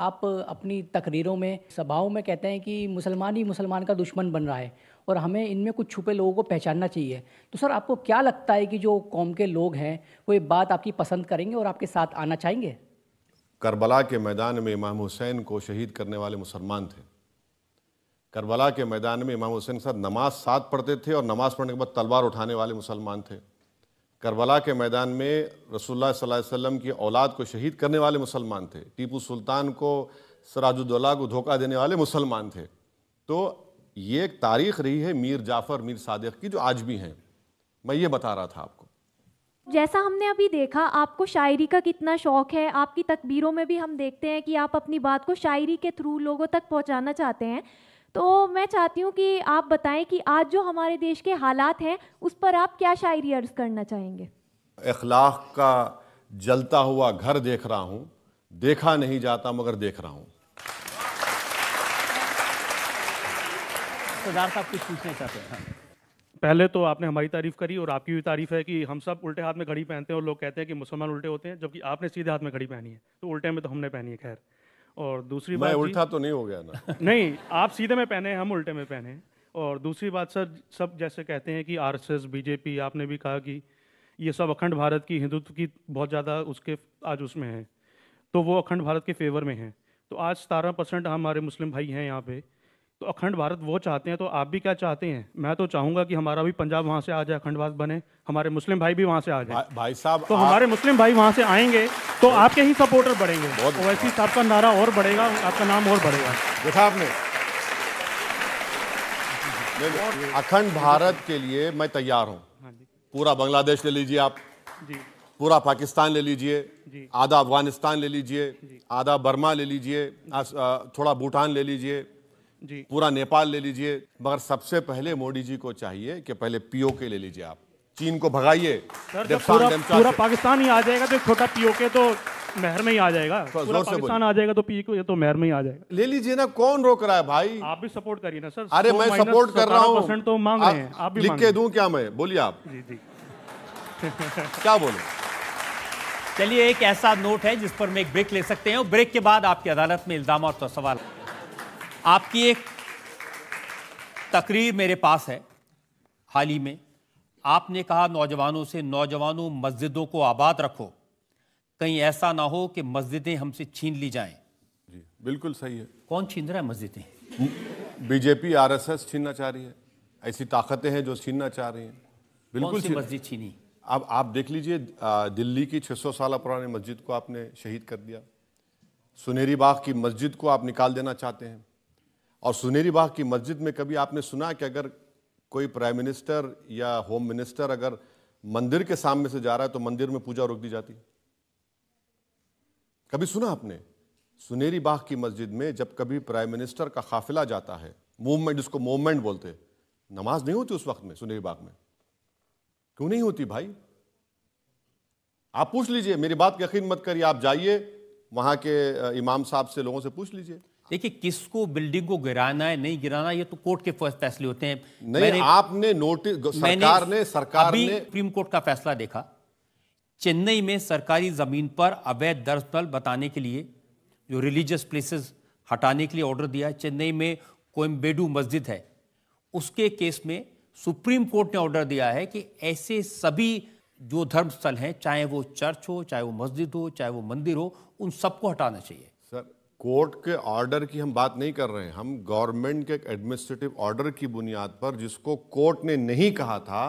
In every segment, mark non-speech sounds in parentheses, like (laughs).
आप अपनी तकरीरों में सभाओं में कहते हैं कि मुसलमान ही मुसलमान का दुश्मन बन रहा है और हमें इनमें कुछ छुपे लोगों को पहचानना चाहिए तो सर आपको क्या लगता है कि जो कौम के लोग हैं वो ये बात आपकी पसंद करेंगे और आपके साथ आना चाहेंगे करबला के मैदान में इमाम हुसैन को शहीद करने वाले मुसलमान थे करबला के मैदान में इमाम हुसैन के साथ नमाज साथ पढ़ते थे और नमाज पढ़ने के बाद तलवार उठाने वाले मुसलमान थे करबला के मैदान में रसोल्ला वसम की औलाद को शहीद करने वाले मुसलमान थे टीपू सुल्तान को सराजुद्दौला को धोखा देने वाले मुसलमान थे तो ये एक तारीख रही है मीर जाफ़र मीर सादिक की जो आज भी हैं मैं ये बता रहा था आपको जैसा हमने अभी देखा आपको शायरी का कितना शौक है आपकी तकबीरों में भी हम देखते हैं कि आप अपनी बात को शायरी के थ्रू लोगों तक पहुंचाना चाहते हैं तो मैं चाहती हूँ कि आप बताएं कि आज जो हमारे देश के हालात हैं उस पर आप क्या शायरी अर्ज करना चाहेंगे अखलाक का जलता हुआ घर देख रहा हूँ देखा नहीं जाता मगर देख रहा हूँ कुछ पूछना चाहते हैं पहले तो आपने हमारी तारीफ करी और आपकी भी तारीफ है कि हम सब उल्टे हाथ में घड़ी पहनते हैं और लोग कहते हैं कि मुसलमान उल्टे होते हैं जबकि आपने सीधे हाथ में घड़ी पहनी है तो उल्टे में तो हमने पहनी है खैर और दूसरी मैं बात उल्टा तो नहीं हो गया ना (laughs) नहीं आप सीधे में पहने हम उल्टे में पहने और दूसरी बात सर सब जैसे कहते हैं कि आर बीजेपी आपने भी कहा कि ये सब अखंड भारत की हिंदुत्व की बहुत ज़्यादा उसके आज उसमें है तो वो अखंड भारत के फेवर में है तो आज सतारह परसेंट हमारे मुस्लिम भाई हैं यहाँ पे तो अखंड भारत वो चाहते हैं तो आप भी क्या चाहते हैं मैं तो चाहूंगा कि हमारा भी पंजाब वहाँ से आ जाए अखंड भारत बने हमारे मुस्लिम भाई भी वहां से आ जाए भा, भाई साहब तो आप... हमारे मुस्लिम भाई वहां से आएंगे तो आपके ही सपोर्टर बढ़ेंगे वैसे साहब का नारा और बढ़ेगा आपका नाम और बढ़ेगा देखा आपने अखंड भारत के लिए मैं तैयार हूँ हाँ पूरा बांग्लादेश ले लीजिए आप पूरा पाकिस्तान ले लीजिए आधा अफगानिस्तान ले लीजिए आधा बर्मा ले लीजिए थोड़ा भूटान ले लीजिए पूरा नेपाल ले लीजिए मगर सबसे पहले मोदी जी को चाहिए कि पहले पीओके ले लीजिए आप चीन को भगाइए पूरा, पूरा पाकिस्तान ही आ जाएगा तो छोटा पीओके तो महर में ही आ जाएगा पूरा पाकिस्तान आ जाएगा तो पीओके तो महर में ही आ जाएगा ले लीजिए ना कौन रोक रहा है भाई आप भी सपोर्ट करिए ना सर अरे मैं सपोर्ट कर रहा हूँ तो मांग रहे हैं आप लिख के दू क्या मैं बोलिए आप जी जी क्या बोले चलिए एक ऐसा नोट है जिस पर मैं एक ब्रेक ले सकते हैं ब्रेक के बाद आपकी अदालत में इल्जाम और तो सवाल आपकी एक तकरीर मेरे पास है हाल ही में आपने कहा नौजवानों से नौजवानों मस्जिदों को आबाद रखो कहीं ऐसा ना हो कि मस्जिदें हमसे छीन ली जाएं जी बिल्कुल सही है कौन छीन रहा है मस्जिदें बीजेपी आरएसएस छीनना चाह रही है ऐसी ताकतें हैं जो छीनना चाह रही हैं बिल्कुल सी मस्जिद छीनी अब आप देख लीजिए दिल्ली की 600 साल पुरानी मस्जिद को आपने शहीद कर दिया सुनहरी बाग की मस्जिद को आप निकाल देना चाहते हैं और सुनेरी बाग की मस्जिद में कभी आपने सुना कि अगर कोई प्राइम मिनिस्टर या होम मिनिस्टर अगर मंदिर के सामने से जा रहा है तो मंदिर में पूजा रोक दी जाती कभी सुना आपने सुनेरी बाग की मस्जिद में जब कभी प्राइम मिनिस्टर का काफिला जाता है मूवमेंट जिसको मूवमेंट बोलते नमाज नहीं होती उस वक्त में सुनेरी बाग में क्यों नहीं होती भाई आप पूछ लीजिए मेरी बात यकीन मत करिए आप जाइए वहां के इमाम साहब से लोगों से पूछ लीजिए देखिए किसको बिल्डिंग को गिराना है नहीं गिराना ये तो कोर्ट के फैसले होते हैं नहीं मैंने, आपने नोटिस सरकार ने सरकार अभी ने सुप्रीम कोर्ट का फैसला देखा चेन्नई में सरकारी जमीन पर अवैध दल बताने के लिए जो रिलीजियस प्लेसेस हटाने के लिए ऑर्डर दिया है चेन्नई में कोयम्बेडू मस्जिद है उसके केस में सुप्रीम कोर्ट ने ऑर्डर दिया है कि ऐसे सभी जो धर्मस्थल हैं चाहे वो चर्च हो चाहे वो मस्जिद हो चाहे वो मंदिर हो उन सबको हटाना चाहिए कोर्ट के ऑर्डर की हम बात नहीं कर रहे हैं हम गवर्नमेंट के एक एडमिनिस्ट्रेटिव ऑर्डर की बुनियाद पर जिसको कोर्ट ने नहीं कहा था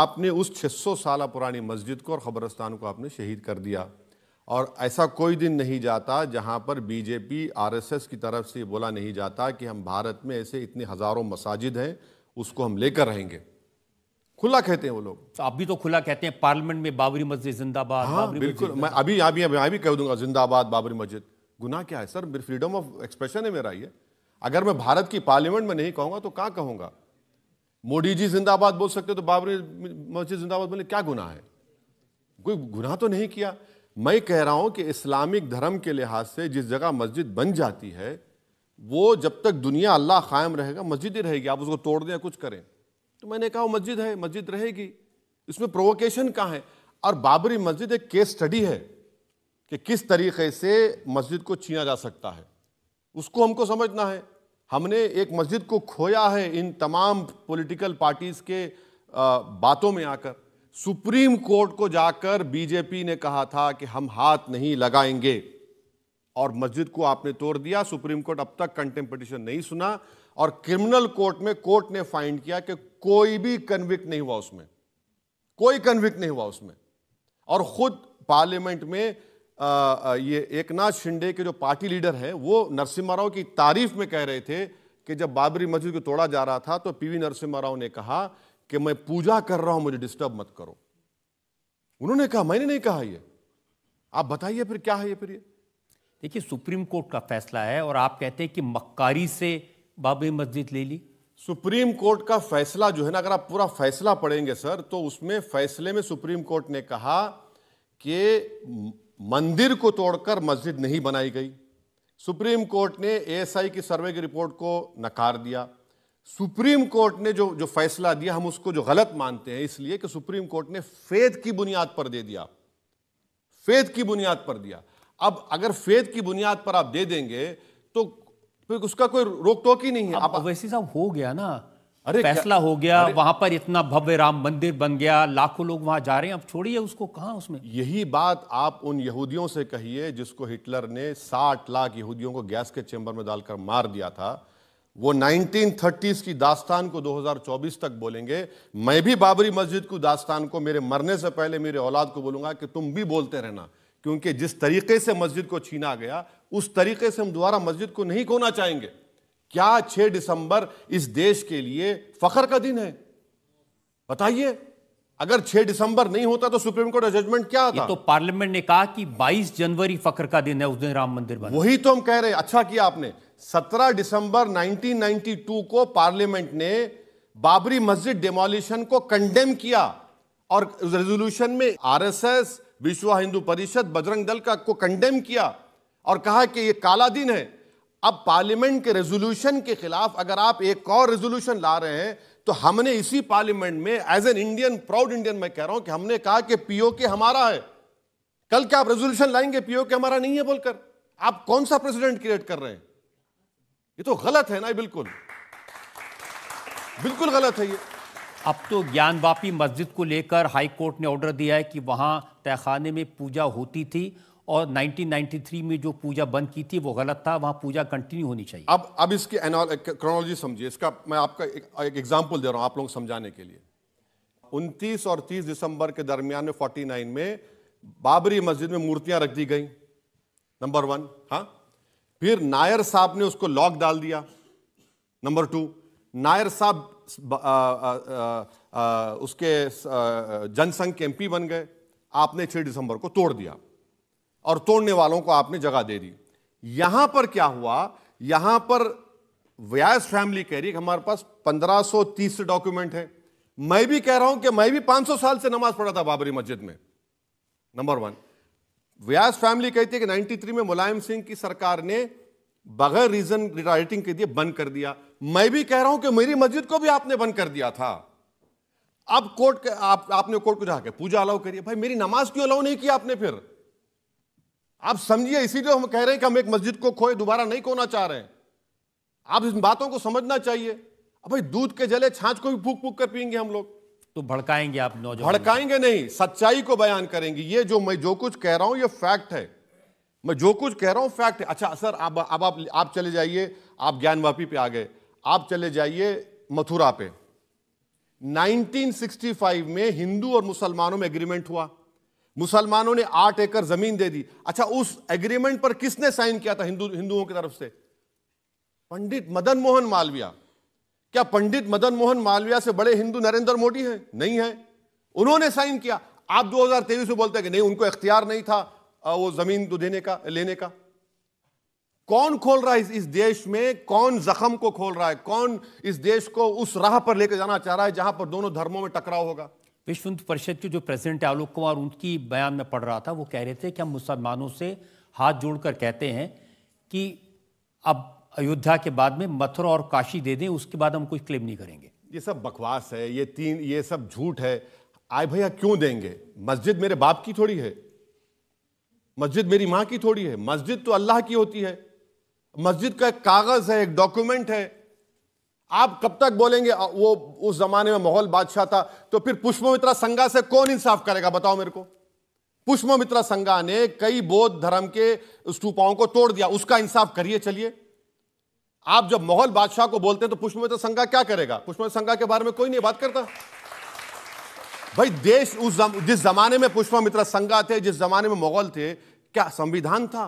आपने उस 600 साल पुरानी मस्जिद को और खबरस्तान को आपने शहीद कर दिया और ऐसा कोई दिन नहीं जाता जहां पर बीजेपी आरएसएस की तरफ से बोला नहीं जाता कि हम भारत में ऐसे इतने हज़ारों मसाजिद हैं उसको हम लेकर रहेंगे खुला कहते हैं वो लोग तो तो खुला कहते हैं पार्लियामेंट में बाबरी मस्जिद जिंदाबाद हाँ बिल्कुल मैं अभी अभी मैं अभी कह दूंगा जिंदाबाद बाबरी मस्जिद गुना क्या है सर फ्रीडम ऑफ एक्सप्रेशन है मेरा ये अगर मैं भारत की पार्लियामेंट में नहीं कहूंगा तो कहाँ कहूँगा मोदी जी जिंदाबाद बोल सकते तो बाबरी मस्जिद जिंदाबाद बोले क्या गुना है कोई गुना तो नहीं किया मैं कह रहा हूं कि इस्लामिक धर्म के लिहाज से जिस जगह मस्जिद बन जाती है वो जब तक दुनिया अल्लाह कायम रहेगा मस्जिद ही रहेगी आप उसको तोड़ दें कुछ करें तो मैंने कहा वो मस्जिद है मस्जिद रहेगी इसमें प्रोवोकेशन कहाँ है और बाबरी मस्जिद एक केस स्टडी है कि किस तरीके से मस्जिद को छीना जा सकता है उसको हमको समझना है हमने एक मस्जिद को खोया है इन तमाम पॉलिटिकल पार्टीज़ के बातों में आकर सुप्रीम कोर्ट को जाकर बीजेपी ने कहा था कि हम हाथ नहीं लगाएंगे और मस्जिद को आपने तोड़ दिया सुप्रीम कोर्ट अब तक कंटेम्पटिशन नहीं सुना और क्रिमिनल कोर्ट में कोर्ट ने फाइंड किया कि कोई भी कन्विक्ट नहीं हुआ उसमें कोई कन्विक्ट नहीं हुआ उसमें और खुद पार्लियामेंट में ये ये एकनाथ शिंदे के जो पार्टी लीडर हैं वो नरसिम्हा राव की तारीफ में कह रहे थे कि जब बाबरी मस्जिद को तोड़ा जा रहा था तो पीवी नरसिम्हा राव ने कहा कि मैं पूजा कर रहा हूं मुझे डिस्टर्ब मत करो उन्होंने कहा मैंने नहीं कहा ये आप बताइए फिर क्या है ये फिर ये देखिए सुप्रीम कोर्ट का फैसला है और आप कहते हैं कि मक्कारी से बाबरी मस्जिद ले ली सुप्रीम कोर्ट का फैसला जो है ना अगर आप पूरा फैसला पढ़ेंगे सर तो उसमें फैसले में सुप्रीम कोर्ट ने कहा कि मंदिर को तोड़कर मस्जिद नहीं बनाई गई सुप्रीम कोर्ट ने एएसआई की सर्वे की रिपोर्ट को नकार दिया सुप्रीम कोर्ट ने जो जो फैसला दिया हम उसको जो गलत मानते हैं इसलिए कि सुप्रीम कोर्ट ने फेद की बुनियाद पर दे दिया फेद की बुनियाद पर दिया अब अगर फेद की बुनियाद पर आप दे देंगे तो फिर उसका कोई रोक टोक ही नहीं है आप वैसे साहब हो गया ना अरे फैसला हो गया वहां पर इतना भव्य राम मंदिर बन गया लाखों लोग वहां जा रहे हैं अब छोड़िए उसको कहा उसमें यही बात आप उन यहूदियों से कहिए जिसको हिटलर ने 60 लाख यहूदियों को गैस के चेंबर में डालकर मार दिया था वो 1930s की दास्तान को 2024 तक बोलेंगे मैं भी बाबरी मस्जिद की दास्तान को मेरे मरने से पहले मेरे औलाद को बोलूंगा कि तुम भी बोलते रहना क्योंकि जिस तरीके से मस्जिद को छीना गया उस तरीके से हम दोबारा मस्जिद को नहीं खोना चाहेंगे क्या 6 दिसंबर इस देश के लिए फखर का दिन है बताइए अगर 6 दिसंबर नहीं होता तो सुप्रीम कोर्ट का जजमेंट क्या ये तो पार्लियामेंट ने कहा कि 22 जनवरी फखर का दिन है उस दिन राम मंदिर बना वही तो हम कह रहे हैं अच्छा किया आपने 17 दिसंबर 1992 को पार्लियामेंट ने बाबरी मस्जिद डेमोलिशन को कंडेम किया और रेजोल्यूशन में आरएसएस विश्व हिंदू परिषद बजरंग दल का को कंडेम किया और कहा कि यह काला दिन है अब पार्लियामेंट के रेजोल्यूशन के खिलाफ अगर आप एक और रेजोल्यूशन ला रहे हैं तो हमने इसी पार्लियामेंट में as an Indian proud Indian मैं कह रहा हूं कि हमने कहा कि पीओके हमारा है कल क्या आप रेजोल्यूशन लाएंगे पीओके हमारा नहीं है बोलकर आप कौन सा प्रेसिडेंट क्रिएट कर रहे हैं ये तो गलत है ना बिल्कुल बिल्कुल गलत है ये अब तो ज्ञानवापी मस्जिद को लेकर हाईकोर्ट ने ऑर्डर दिया है कि वहां तहखाने में पूजा होती थी और 1993 में जो पूजा बंद की थी वो गलत था वहाँ पूजा कंटिन्यू होनी चाहिए अब अब इसकी क्रोनोलॉजी समझिए इसका मैं आपका एक एग्जाम्पल दे रहा हूँ आप लोग समझाने के लिए 29 और 30 दिसंबर के दरमियान में 49 में बाबरी मस्जिद में मूर्तियां रख दी गई नंबर वन हाँ फिर नायर साहब ने उसको लॉक डाल दिया नंबर टू नायर साहब उसके जनसंघ के एम बन गए आपने 6 दिसंबर को तोड़ दिया और तोड़ने वालों को आपने जगह दे दी यहां पर क्या हुआ यहां पर व्यास फैमिली कह रही है हमारे पास 1530 डॉक्यूमेंट है मैं भी कह रहा हूं कि मैं भी 500 साल से नमाज पढ़ा था बाबरी मस्जिद में नंबर वन व्यास फैमिली कहती है कि 93 में मुलायम सिंह की सरकार ने बगैर रीजन राइटिंग के लिए बंद कर दिया मैं भी कह रहा हूं कि मेरी मस्जिद को भी आपने बंद कर दिया था अब कोर्ट आप, आपने कोर्ट को जाकर पूजा अलाउ करिए भाई मेरी नमाज क्यों अलाउ नहीं किया आपने फिर आप समझिए इसीलिए हम कह रहे हैं कि हम एक मस्जिद को खोए दोबारा नहीं खोना चाह रहे हैं आप इन बातों को समझना चाहिए अब भाई दूध के जले छाछ को भी फूक फूक कर पियेंगे हम लोग तो भड़काएंगे आप नौजवान भड़काएंगे नहीं सच्चाई को बयान करेंगे ये जो मैं जो कुछ कह रहा हूं ये फैक्ट है मैं जो कुछ कह रहा हूं फैक्ट है अच्छा सर अब अब आप आप चले जाइए आप ज्ञानवापी पे आ गए आप चले जाइए मथुरा पे 1965 में हिंदू और मुसलमानों में एग्रीमेंट हुआ मुसलमानों ने आठ एकड़ जमीन दे दी अच्छा उस एग्रीमेंट पर किसने साइन किया था हिंदू हिंदुओं की तरफ से पंडित मदन मोहन मालविया क्या पंडित मदन मोहन मालविया से बड़े हिंदू नरेंद्र मोदी हैं नहीं है उन्होंने साइन किया आप 2023 में बोलते हैं कि नहीं उनको इख्तियार नहीं था वो जमीन तो देने का लेने का कौन खोल रहा है इस, इस देश में कौन जख्म को खोल रहा है कौन इस देश को उस राह पर लेकर जाना चाह रहा है जहां पर दोनों धर्मों में टकराव होगा विश्व हिंदू परिषद के जो प्रेसिडेंट आलोक कुमार उनकी बयान में पढ़ रहा था वो कह रहे थे कि हम मुसलमानों से हाथ जोड़कर कहते हैं कि अब अयोध्या के बाद में मथुरा और काशी दे दें उसके बाद हम कोई क्लेम नहीं करेंगे ये सब बकवास है ये तीन ये सब झूठ है आए भैया क्यों देंगे मस्जिद मेरे बाप की थोड़ी है मस्जिद मेरी माँ की थोड़ी है मस्जिद तो अल्लाह की होती है मस्जिद का एक कागज़ है एक डॉक्यूमेंट है आप कब तक बोलेंगे वो उस जमाने में माहौल बादशाह था तो फिर पुष्पमित्रा संघा से कौन इंसाफ करेगा बताओ मेरे को पुष्पमित्रा संघा ने कई बौद्ध धर्म के स्तूपाओं को तोड़ दिया उसका इंसाफ करिए चलिए आप जब माहौल बादशाह को बोलते हैं तो पुष्पमित्र संघा क्या करेगा पुष्पमित्र संघा के बारे में कोई नहीं बात करता भाई देश उस जम, जिस जमाने में मित्र संघा थे जिस जमाने में मोगल थे क्या संविधान था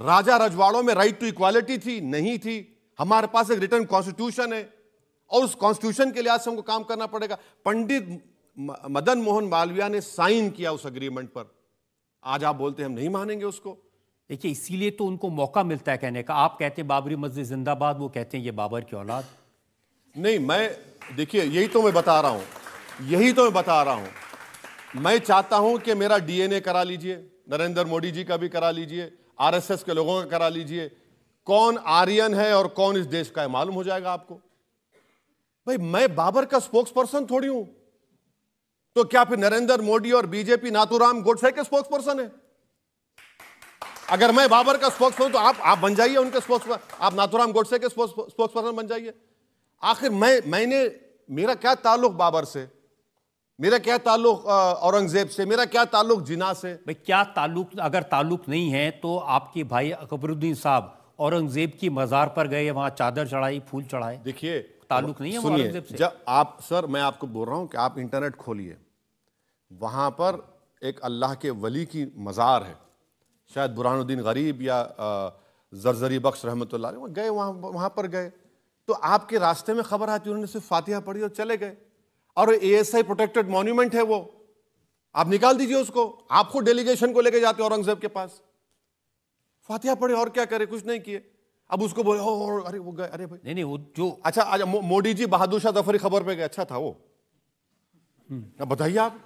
राजा रजवाड़ों में राइट टू इक्वालिटी थी नहीं थी हमारे पास एक रिटर्न कॉन्स्टिट्यूशन है और उस कॉन्स्टिट्यूशन के लिहाज से हमको काम करना पड़ेगा पंडित मदन मोहन मालविया ने साइन किया उस अग्रीमेंट पर आज आप बोलते हैं हम नहीं मानेंगे उसको देखिए इसीलिए तो उनको मौका मिलता है कहने का आप कहते हैं बाबरी मस्जिद जिंदाबाद वो कहते हैं ये बाबर की औलाद नहीं मैं देखिए यही तो मैं बता रहा हूं यही तो मैं बता रहा हूं मैं चाहता हूं कि मेरा डीएनए करा लीजिए नरेंद्र मोदी जी का भी करा लीजिए आरएसएस के लोगों का करा लीजिए कौन आर्यन है और कौन इस देश का है मालूम हो जाएगा आपको भाई मैं बाबर का स्पोक्स पर्सन थोड़ी हूं तो क्या फिर नरेंद्र मोदी और बीजेपी नाथुराम गोडसे के स्पोक्स पर्सन है अगर मैं बाबर का स्पोक्स पर्सन तो आप आप बन जाइए उनके स्पोक्स आप नाथुराम गोडसे के स्पोक्स पर्सन बन जाइए आखिर मैं मैंने मेरा क्या ताल्लुक बाबर से मेरा क्या ताल्लुक औरंगजेब से मेरा क्या ताल्लुक जिना से भाई क्या ताल्लुक अगर ताल्लुक नहीं है तो आपके भाई अकबरुद्दीन साहब औरंगजेब की मज़ार पर गए वहाँ चादर चढ़ाई फूल चढ़ाए देखिए ताल्लुक नहीं है औरंगजेब से जब आप सर मैं आपको बोल रहा हूँ कि आप इंटरनेट खोलिए वहाँ पर एक अल्लाह के वली की मज़ार है शायद बुरहानुद्दीन गरीब या जरजरी बख्श रहमत गए वहाँ वहाँ पर गए तो आपके रास्ते में खबर आती उन्होंने सिर्फ फातिहा पढ़ी और चले गए और A S I protected monument है वो आप निकाल दीजिए उसको आप खुद डेलीगेशन को लेके जाते औरंगजेब के पास फातिहा पढ़े और क्या करे कुछ नहीं किए अब उसको बोले हो अरे वो गए अरे भाई नहीं नहीं वो जो अच्छा आज अच्छा, मो, मोदी जी बहादुर शाह जफरी खबर पे गए अच्छा था वो हम्म। अब बताइए आप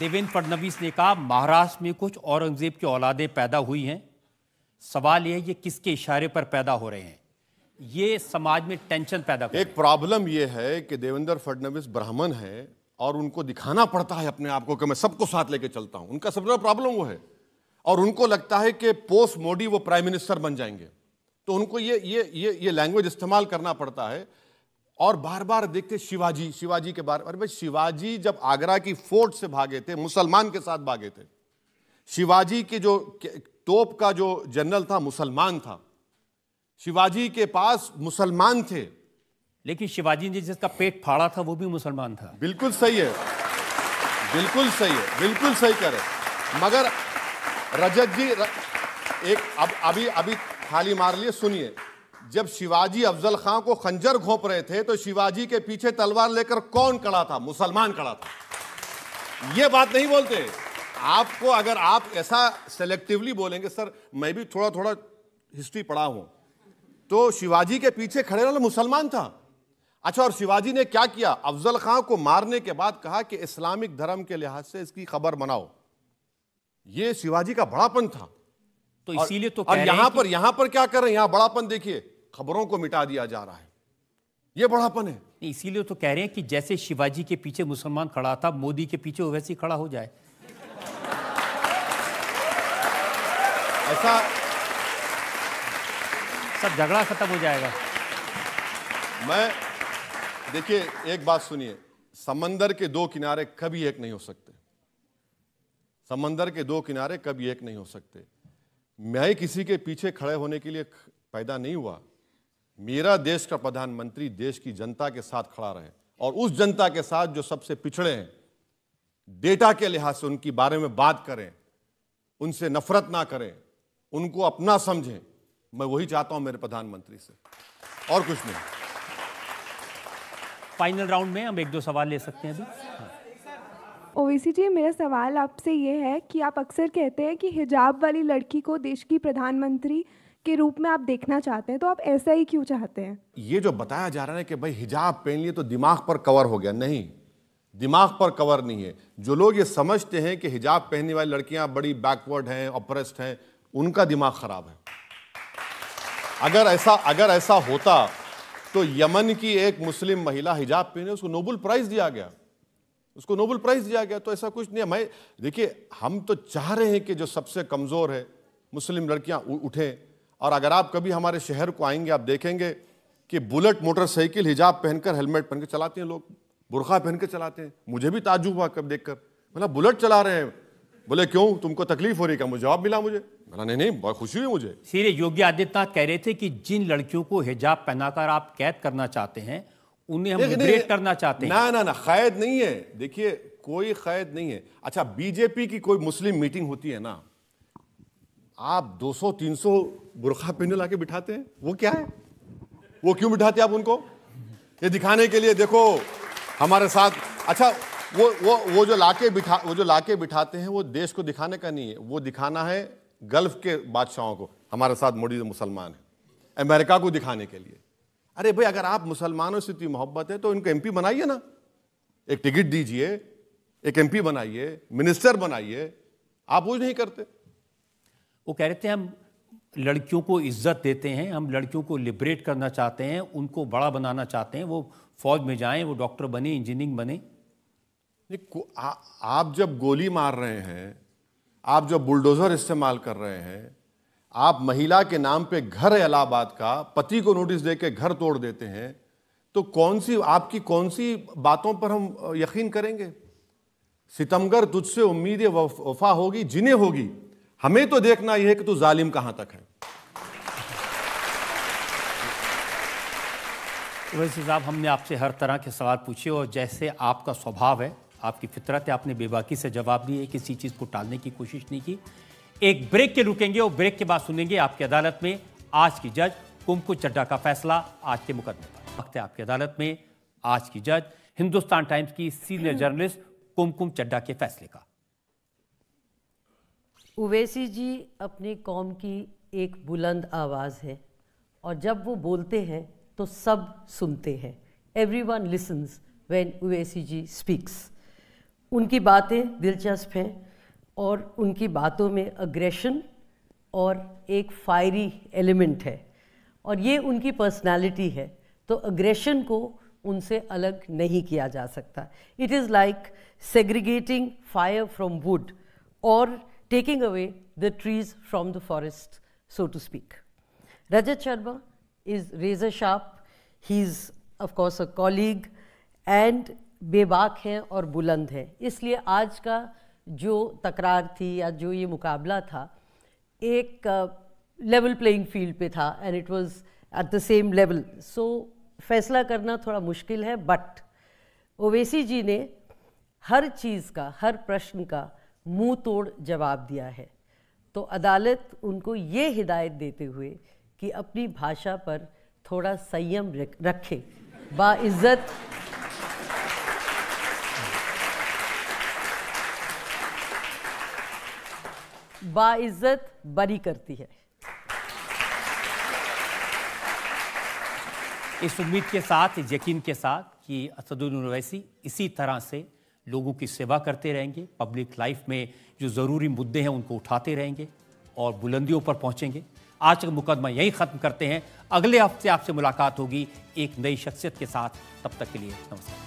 देवेंद्र फडणवीस ने कहा महाराष्ट्र में कुछ औरंगजेब की औलादें पैदा हुई हैं सवाल यह ये किसके इशारे पर पैदा हो रहे हैं ये समाज में टेंशन पैदा एक प्रॉब्लम ये है कि देवेंद्र फडणवीस ब्राह्मण है और उनको दिखाना पड़ता है अपने आप को कि मैं सबको साथ लेके चलता हूं उनका सबसे बड़ा प्रॉब्लम वो है और उनको लगता है कि पोस्ट मोदी वो प्राइम मिनिस्टर बन जाएंगे तो उनको ये ये ये ये लैंग्वेज इस्तेमाल करना पड़ता है और बार बार देखते शिवाजी शिवाजी के बारे में शिवाजी जब आगरा की फोर्ट से भागे थे मुसलमान के साथ भागे थे शिवाजी के जो तोप का जो जनरल था मुसलमान था शिवाजी के पास मुसलमान थे लेकिन शिवाजी ने जिसका पेट फाड़ा था वो भी मुसलमान था बिल्कुल सही है बिल्कुल सही है बिल्कुल सही करे मगर रजत जी र... एक अब अभी अभी थाली मार लिए सुनिए जब शिवाजी अफजल खां को खंजर घोंप रहे थे तो शिवाजी के पीछे तलवार लेकर कौन कड़ा था मुसलमान कड़ा था ये बात नहीं बोलते आपको अगर आप ऐसा सेलेक्टिवली बोलेंगे सर मैं भी थोड़ा थोड़ा हिस्ट्री पढ़ा हूं तो शिवाजी के पीछे खड़े वाला मुसलमान था अच्छा और शिवाजी ने क्या किया अफजल खां को मारने के बाद कहा कि इस्लामिक धर्म के लिहाज से इसकी खबर मनाओ ये शिवाजी का बड़ापन था तो इसीलिए तो और यहां पर यहां पर क्या कर रहे हैं यहां बड़ापन देखिए खबरों को मिटा दिया जा रहा है ये बड़ापन है इसीलिए तो कह रहे हैं कि जैसे शिवाजी के पीछे मुसलमान खड़ा था मोदी के पीछे वैसे ही खड़ा हो जाए ऐसा सब झगड़ा खत्म हो जाएगा मैं देखिए एक बात सुनिए समंदर के दो किनारे कभी एक नहीं हो सकते समंदर के दो किनारे कभी एक नहीं हो सकते मैं किसी के पीछे खड़े होने के लिए पैदा नहीं हुआ मेरा देश का प्रधानमंत्री देश की जनता के साथ खड़ा रहे और उस जनता के साथ जो सबसे पिछड़े हैं डेटा के लिहाज से उनकी बारे में बात करें उनसे नफरत ना करें उनको अपना समझें मैं वही चाहता हूं मेरे प्रधानमंत्री से और कुछ नहीं फाइनल राउंड में हम एक दो सवाल ले सकते हैं अभी हाँ। ओवैसी जी e मेरा सवाल आपसे ये है कि आप अक्सर कहते हैं कि हिजाब वाली लड़की को देश की प्रधानमंत्री के रूप में आप देखना चाहते हैं तो आप ऐसा ही क्यों चाहते हैं ये जो बताया जा रहा है कि भाई हिजाब पहन लिए तो दिमाग पर कवर हो गया नहीं दिमाग पर कवर नहीं है जो लोग ये समझते हैं कि हिजाब पहनने वाली लड़कियां बड़ी बैकवर्ड हैं ऑपरेस्ट हैं उनका दिमाग खराब है अगर ऐसा अगर ऐसा होता तो यमन की एक मुस्लिम महिला हिजाब पहने उसको नोबल प्राइज दिया गया उसको नोबल प्राइज़ दिया गया तो ऐसा कुछ नहीं मैं देखिए हम तो चाह रहे हैं कि जो सबसे कमज़ोर है मुस्लिम लड़कियाँ उठें और अगर आप कभी हमारे शहर को आएंगे आप देखेंगे कि बुलेट मोटरसाइकिल हिजाब पहनकर हेलमेट पहनकर चलाते हैं लोग बुरखा पहन के चलाते हैं मुझे भी ताजुब हुआ कब देख कर मतलब बुलेट चला रहे हैं बोले क्यों तुमको तकलीफ हो रही क्या मुझे जवाब मिला मुझे बोला नहीं नहीं बहुत खुशी हुई मुझे सीरे योगी आदित्यनाथ कह रहे थे कि जिन लड़कियों को हिजाब पहनाकर आप कैद करना चाहते हैं उन्हें हम लिबरेट करना चाहते हैं ना ना ना कैद नहीं है देखिए कोई कैद नहीं है अच्छा बीजेपी की कोई मुस्लिम मीटिंग होती है ना आप 200 300 बुरखा पहने लाके बिठाते हैं वो क्या है वो क्यों बिठाते आप उनको ये दिखाने के लिए देखो हमारे साथ अच्छा वो वो वो जो लाके बिठा वो जो लाके बिठाते हैं वो देश को दिखाने का नहीं है वो दिखाना है गल्फ के बादशाहों को हमारे साथ मोदी मुसलमान है अमेरिका को दिखाने के लिए अरे भाई अगर आप मुसलमानों से इतनी मोहब्बत है तो इनको एमपी बनाइए ना एक टिकट दीजिए एक एमपी बनाइए मिनिस्टर बनाइए आप वो नहीं करते वो कह रहे थे हम लड़कियों को इज्जत देते हैं हम लड़कियों को लिबरेट करना चाहते हैं उनको बड़ा बनाना चाहते हैं वो फौज में जाएं वो डॉक्टर बने इंजीनियरिंग बने आ, आप जब गोली मार रहे हैं आप जब बुलडोज़र इस्तेमाल कर रहे हैं आप महिला के नाम पे घर है इलाहाबाद का पति को नोटिस दे के घर तोड़ देते हैं तो कौन सी आपकी कौन सी बातों पर हम यकीन करेंगे सितमगर तुझसे उम्मीद वफा होगी जिन्हें होगी हमें तो देखना यह है कि तू जालिम कहां तक है तो वैसे साहब हमने आपसे हर तरह के सवाल पूछे और जैसे आपका स्वभाव है आपकी फितरत है आपने बेबाकी से जवाब दिए किसी चीज़ को टालने की कोशिश नहीं की एक ब्रेक के रुकेंगे और ब्रेक के बाद सुनेंगे आपकी अदालत में आज की जज कुमकुम चड्डा का फैसला आज के मुकदमे पर वक्त है आपकी अदालत में आज की जज हिंदुस्तान टाइम्स की सीनियर (clears throat) जर्नलिस्ट कुमकुम चड्डा के फैसले का उवैसी जी अपनी कौम की एक बुलंद आवाज़ है और जब वो बोलते हैं तो सब सुनते हैं everyone listens when Owaisi ji speaks उनकी बातें दिलचस्प हैं और उनकी बातों में अग्रेशन और एक फायरी एलिमेंट है और ये उनकी पर्सनालिटी है तो अग्रेशन को उनसे अलग नहीं किया जा सकता it is like segregating fire from wood और taking away the trees from the forest so to speak Rajat Sharma is razor sharp he is of course a colleague and बेबाक हैं और बुलंद हैं इसलिए आज का जो तकरार थी या जो ये मुकाबला था एक लेवल प्लेइंग फील्ड पे था and it was at the same level so फैसला करना थोड़ा मुश्किल है बट ओवैसी जी ने हर चीज़ का हर प्रश्न का मुंह तोड़ जवाब दिया है तो अदालत उनको ये हिदायत देते हुए कि अपनी भाषा पर थोड़ा संयम रखे बाज़्ज़त बाइज्जत बरी करती है इस उम्मीद के साथ यकीन के साथ कि असदुद्दीन इसी तरह से लोगों की सेवा करते रहेंगे पब्लिक लाइफ में जो ज़रूरी मुद्दे हैं उनको उठाते रहेंगे और बुलंदियों पर पहुंचेंगे आज का मुकदमा यही ख़त्म करते हैं अगले हफ्ते आपसे मुलाकात होगी एक नई शख्सियत के साथ तब तक के लिए नमस्कार